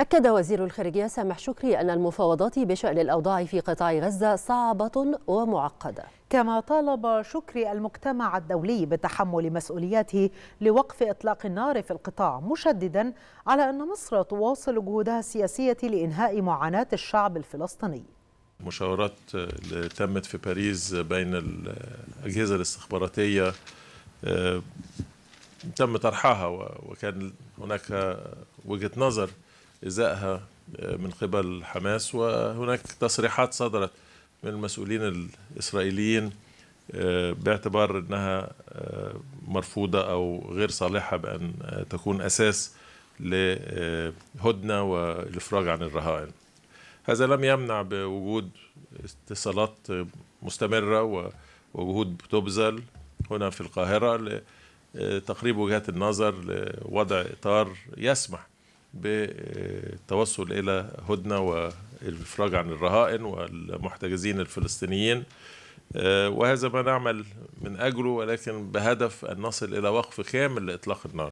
أكد وزير الخارجية سامح شكري أن المفاوضات بشأن الأوضاع في قطاع غزة صعبة ومعقدة كما طالب شكري المجتمع الدولي بتحمل مسؤولياته لوقف إطلاق النار في القطاع مشددا على أن مصر تواصل جهودها السياسية لإنهاء معاناة الشعب الفلسطيني المشاورات اللي تمت في باريس بين الأجهزة الاستخباراتية آه، تم طرحها وكان هناك وجهة نظر إزائها آه، من قبل حماس وهناك تصريحات صدرت من المسؤولين الإسرائيليين آه، باعتبار أنها آه، مرفوضة أو غير صالحة بأن تكون أساس لهدنة والإفراج عن الرهائن هذا لم يمنع بوجود اتصالات مستمرة وجهود بتبذل هنا في القاهرة لتقريب وجهات النظر لوضع إطار يسمح بالتوصل إلى هدنة والإفراج عن الرهائن والمحتجزين الفلسطينيين آه، وهذا ما نعمل من أجله ولكن بهدف أن نصل إلى وقف كامل لإطلاق النار